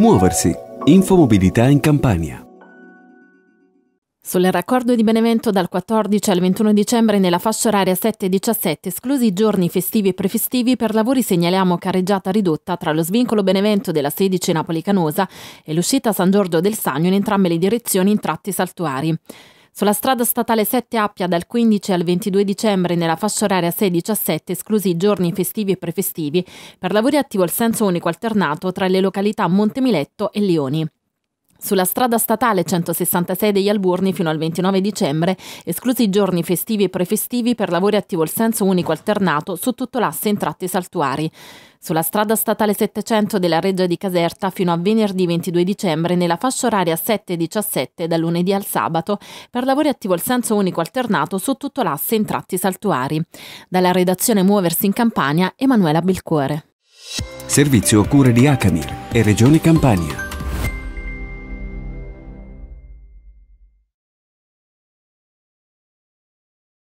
Muoversi. Infomobilità in Campania. Sul raccordo di Benevento dal 14 al 21 dicembre nella fascia oraria 7-17, esclusi i giorni festivi e prefestivi, per lavori segnaliamo carreggiata ridotta tra lo svincolo Benevento della 16 Napoli-Canosa e l'uscita San Giorgio del Sagno in entrambe le direzioni in tratti saltuari. Sulla strada statale 7 Appia dal 15 al 22 dicembre nella fascia oraria 6-17 esclusi i giorni festivi e prefestivi, per lavori attivo il senso unico alternato tra le località Montemiletto e Lioni. Sulla strada statale 166 degli Alburni fino al 29 dicembre, esclusi i giorni festivi e prefestivi per lavori attivo il senso unico alternato su tutto l'asse in tratti saltuari. Sulla strada statale 700 della Reggia di Caserta fino a venerdì 22 dicembre nella fascia oraria 7-17 da lunedì al sabato per lavori attivo il senso unico alternato su tutto l'asse in tratti saltuari. Dalla redazione Muoversi in Campania, Emanuela Belcuore. Servizio cure di Acamir e Regione Campania.